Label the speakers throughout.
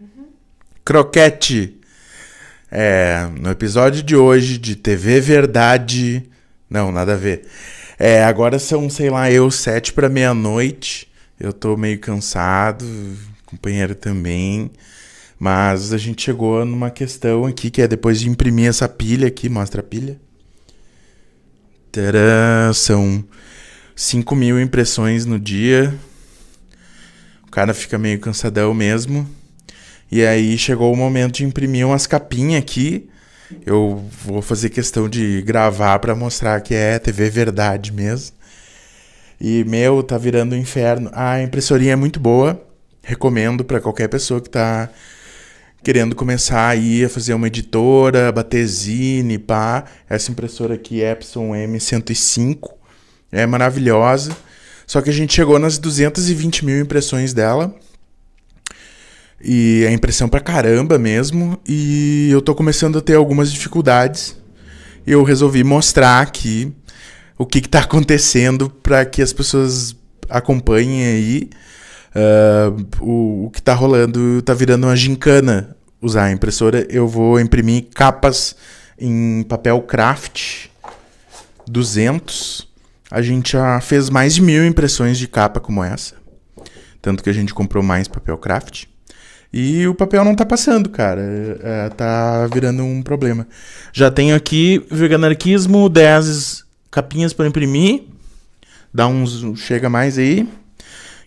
Speaker 1: Uhum. Croquete. É, no episódio de hoje de TV Verdade. Não, nada a ver. É, agora são, sei lá, eu, sete para meia-noite. Eu tô meio cansado, companheiro também. Mas a gente chegou numa questão aqui que é depois de imprimir essa pilha aqui, mostra a pilha. Tcharam, são 5 mil impressões no dia. O cara fica meio cansadão mesmo. E aí chegou o momento de imprimir umas capinhas aqui. Eu vou fazer questão de gravar para mostrar que é TV verdade mesmo. E meu, tá virando um inferno. A impressorinha é muito boa. Recomendo para qualquer pessoa que tá querendo começar aí a fazer uma editora, bater zine, pá. Essa impressora aqui, Epson M105, é maravilhosa. Só que a gente chegou nas 220 mil impressões dela. E é impressão pra caramba mesmo. E eu tô começando a ter algumas dificuldades. Eu resolvi mostrar aqui o que, que tá acontecendo para que as pessoas acompanhem aí. Uh, o, o, que tá rolando tá virando uma gincana usar a impressora. Eu vou imprimir capas em papel craft 200. A gente já fez mais de mil impressões de capa como essa. Tanto que a gente comprou mais papel craft. E o papel não tá passando, cara. É, é, tá virando um problema. Já tenho aqui veganarquismo, 10 capinhas para imprimir. Dá uns. Chega mais aí.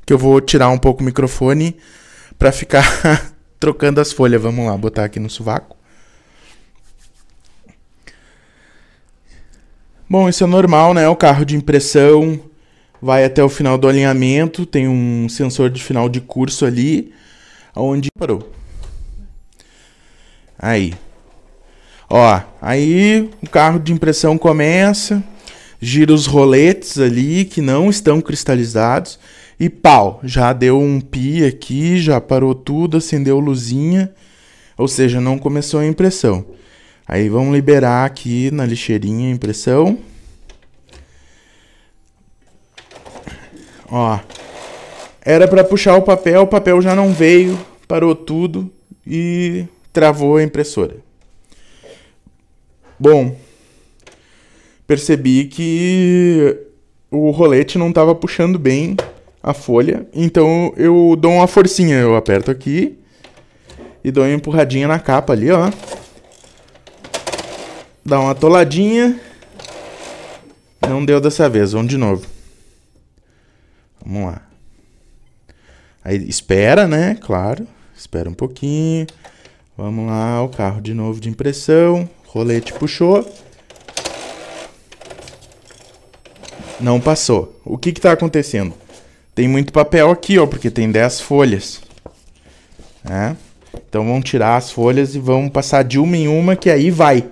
Speaker 1: Que eu vou tirar um pouco o microfone para ficar trocando as folhas. Vamos lá, botar aqui no sovaco. Bom, isso é normal, né? O carro de impressão vai até o final do alinhamento, tem um sensor de final de curso ali. Onde parou? Aí. Ó, aí o carro de impressão começa, gira os roletes ali que não estão cristalizados e pau, já deu um pi aqui, já parou tudo, acendeu luzinha, ou seja, não começou a impressão. Aí vamos liberar aqui na lixeirinha a impressão. Ó, era para puxar o papel, o papel já não veio, parou tudo e travou a impressora. Bom, percebi que o rolete não estava puxando bem a folha, então eu dou uma forcinha, eu aperto aqui e dou uma empurradinha na capa ali, ó. Dá uma toladinha. Não deu dessa vez, vamos de novo. Vamos lá. Aí espera, né? Claro. Espera um pouquinho. Vamos lá, o carro de novo de impressão. Rolete puxou. Não passou. O que está acontecendo? Tem muito papel aqui, ó, porque tem 10 folhas. Né? Então vamos tirar as folhas e vamos passar de uma em uma, que aí vai.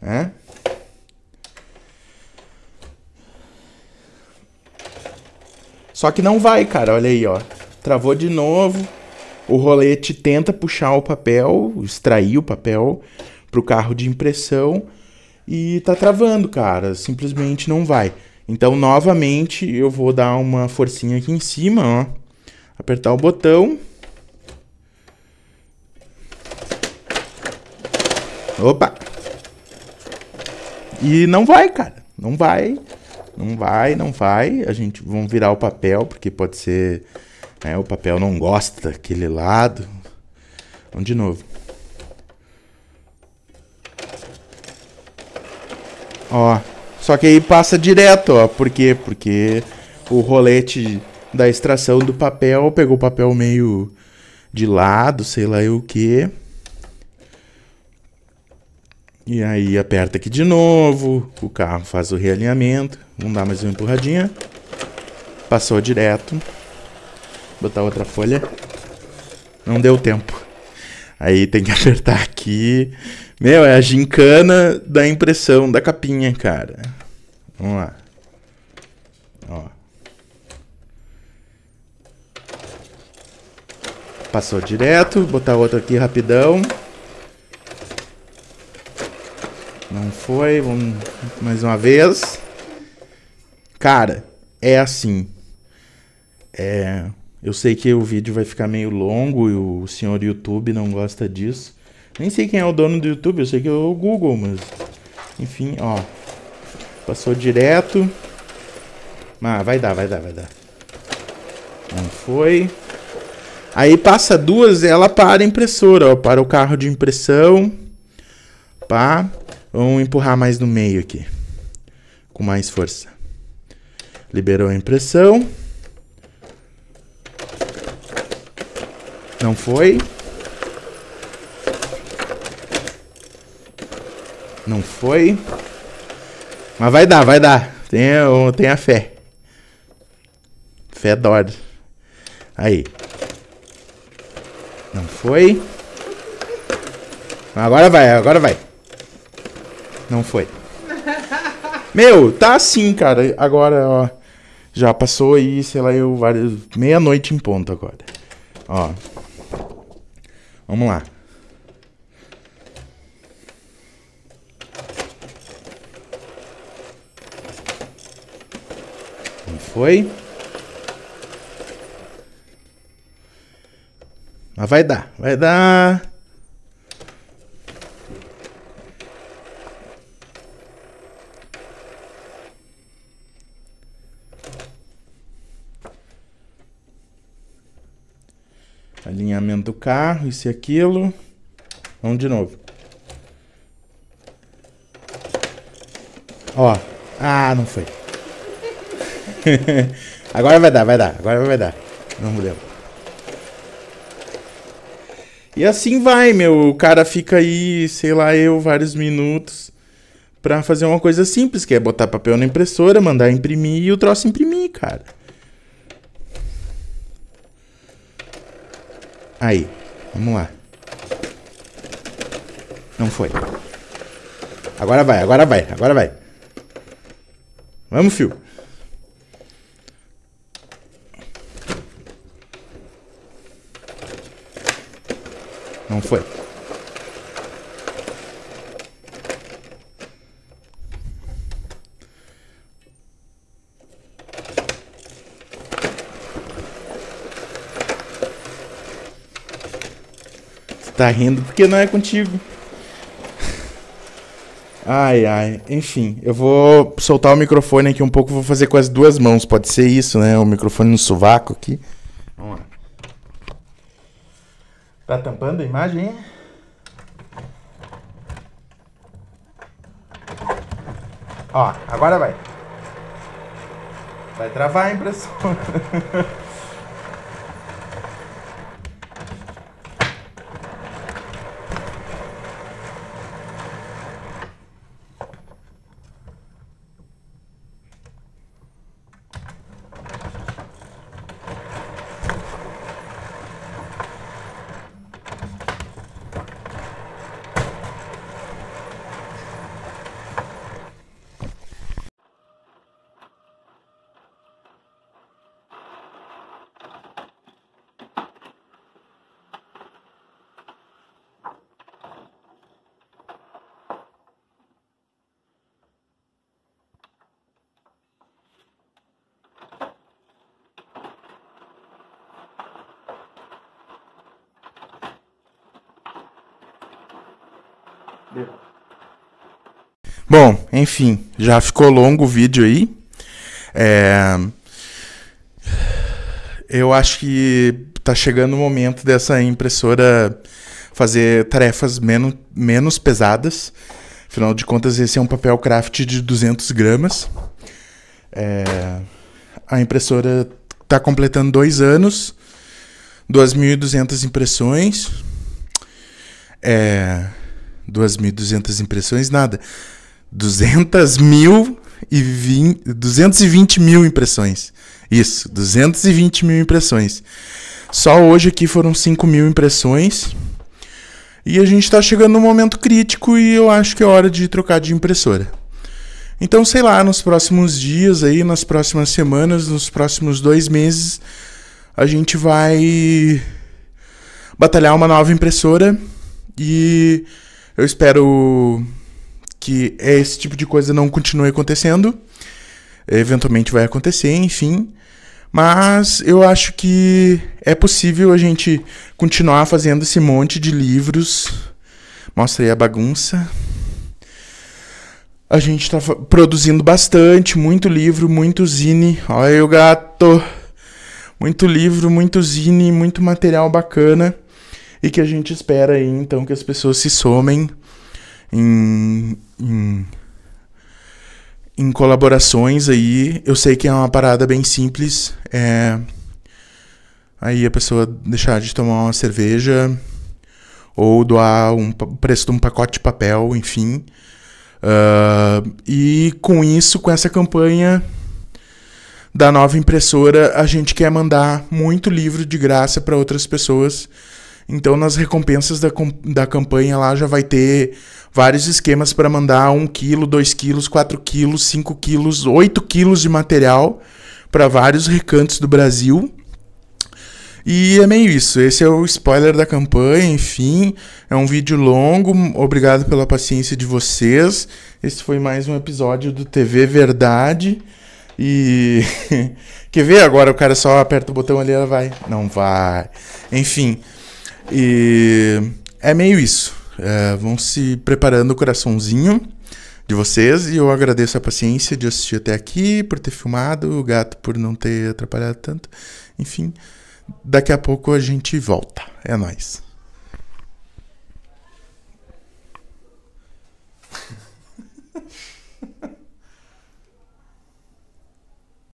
Speaker 1: Né? Só que não vai, cara. Olha aí, ó. Travou de novo o rolete tenta puxar o papel, extrair o papel para o carro de impressão e tá travando, cara. Simplesmente não vai. Então, novamente, eu vou dar uma forcinha aqui em cima, ó. Apertar o botão. Opa! E não vai, cara. Não vai. Não vai, não vai. A gente vamos virar o papel, porque pode ser é, o papel não gosta daquele lado. Vamos de novo. Ó, só que aí passa direto, ó. Por quê? Porque o rolete da extração do papel pegou o papel meio de lado, sei lá eu o que. E aí aperta aqui de novo, o carro faz o realinhamento. Vamos dar mais uma empurradinha. Passou direto. Botar outra folha. Não deu tempo. Aí tem que apertar aqui. Meu, é a gincana da impressão da capinha, cara. Vamos lá. Ó. Passou direto. Botar outra aqui rapidão. Não foi. Vamos mais uma vez. Cara, é assim. É eu sei que o vídeo vai ficar meio longo e o senhor YouTube não gosta disso. Nem sei quem é o dono do YouTube, eu sei que é o Google, mas... Enfim, ó. Passou direto. Ah, vai dar, vai dar, vai dar. Não foi. Aí passa duas, ela para a impressora, ó. Para o carro de impressão. Pá. Vamos empurrar mais no meio aqui. Com mais força. Liberou a impressão. Não foi. Não foi. Mas vai dar, vai dar. Tenha, tenha fé. Fé dói. Aí. Não foi. Agora vai, agora vai. Não foi. Meu, tá assim, cara. Agora, ó. Já passou aí, sei lá, eu várias Meia-noite em ponto agora. Ó. Vamos lá. Não foi? Mas vai dar, vai dar. carro, isso e aquilo. Vamos de novo. Ó. Ah, não foi. agora vai dar, vai dar. Agora vai dar. Não deu. E assim vai, meu. O cara fica aí, sei lá, eu, vários minutos pra fazer uma coisa simples, que é botar papel na impressora, mandar imprimir e o troço imprimir, cara. Aí, vamos lá. Não foi. Agora vai, agora vai, agora vai. Vamos, fio. Não foi. Tá rindo porque não é contigo. Ai, ai. Enfim, eu vou soltar o microfone aqui um pouco, vou fazer com as duas mãos. Pode ser isso, né? O microfone no sovaco aqui. Vamos lá. Tá tampando a imagem, hein? Ó, agora vai. Vai travar a impressora. Bom, enfim, já ficou longo o vídeo aí. É... Eu acho que tá chegando o momento dessa impressora fazer tarefas menos, menos pesadas. Afinal de contas, esse é um papel craft de 200 gramas. É... A impressora está completando dois anos, 2.200 impressões. É... 2.200 impressões, nada. 200 mil e 20, 220 mil impressões. Isso, 220 mil impressões. Só hoje aqui foram 5 mil impressões. E a gente está chegando num momento crítico e eu acho que é hora de trocar de impressora. Então, sei lá, nos próximos dias aí, nas próximas semanas, nos próximos dois meses, a gente vai batalhar uma nova impressora e eu espero que esse tipo de coisa não continue acontecendo. Eventualmente vai acontecer, enfim. Mas eu acho que é possível a gente continuar fazendo esse monte de livros. Mostra aí a bagunça. A gente está produzindo bastante, muito livro, muito zine. Olha aí o gato! Muito livro, muito zine, muito material bacana e que a gente espera aí então que as pessoas se somem em, em, em colaborações aí. Eu sei que é uma parada bem simples, é aí a pessoa deixar de tomar uma cerveja ou doar um o preço de um pacote de papel, enfim. Uh, e com isso, com essa campanha da nova impressora, a gente quer mandar muito livro de graça para outras pessoas então, nas recompensas da, da campanha lá já vai ter vários esquemas para mandar 1 quilo, 2 quilos, 4 quilos, 5 quilos, 8 quilos de material para vários recantos do Brasil. E é meio isso. Esse é o spoiler da campanha, enfim. É um vídeo longo. Obrigado pela paciência de vocês. Esse foi mais um episódio do TV Verdade. E. Quer ver agora? O cara só aperta o botão ali, ela vai. Não vai. Enfim. E é meio isso. É, vão se preparando o coraçãozinho de vocês e eu agradeço a paciência de assistir até aqui, por ter filmado, o gato por não ter atrapalhado tanto. Enfim, daqui a pouco a gente volta. É nós.